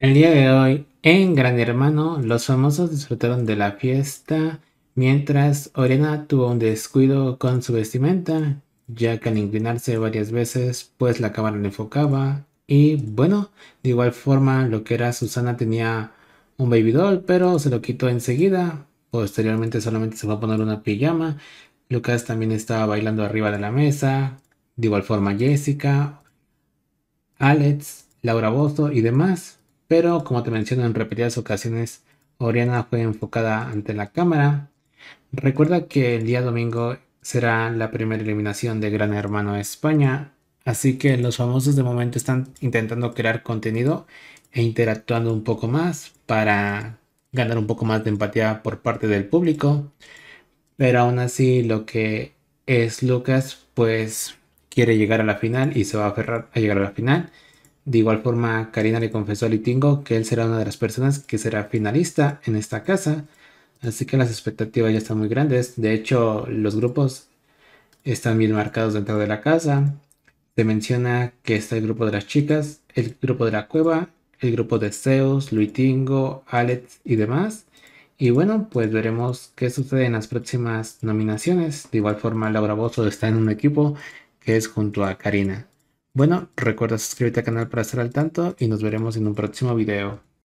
El día de hoy, en Gran Hermano, los famosos disfrutaron de la fiesta, mientras Oriana tuvo un descuido con su vestimenta, ya que al inclinarse varias veces, pues la cámara le enfocaba. Y bueno, de igual forma, lo que era Susana tenía un baby doll, pero se lo quitó enseguida. Posteriormente solamente se fue a poner una pijama. Lucas también estaba bailando arriba de la mesa. De igual forma Jessica, Alex, Laura Bozo y demás. Pero como te menciono en repetidas ocasiones, Oriana fue enfocada ante la cámara. Recuerda que el día domingo será la primera eliminación de Gran Hermano España, así que los famosos de momento están intentando crear contenido e interactuando un poco más para ganar un poco más de empatía por parte del público. Pero aún así lo que es Lucas pues quiere llegar a la final y se va a aferrar a llegar a la final. De igual forma, Karina le confesó a Litingo que él será una de las personas que será finalista en esta casa. Así que las expectativas ya están muy grandes. De hecho, los grupos están bien marcados dentro de la casa. Se menciona que está el grupo de las chicas, el grupo de la cueva, el grupo de Zeus, Luitingo, Alex y demás. Y bueno, pues veremos qué sucede en las próximas nominaciones. De igual forma, Laura Bozo está en un equipo que es junto a Karina. Bueno, recuerda suscribirte al canal para estar al tanto y nos veremos en un próximo video.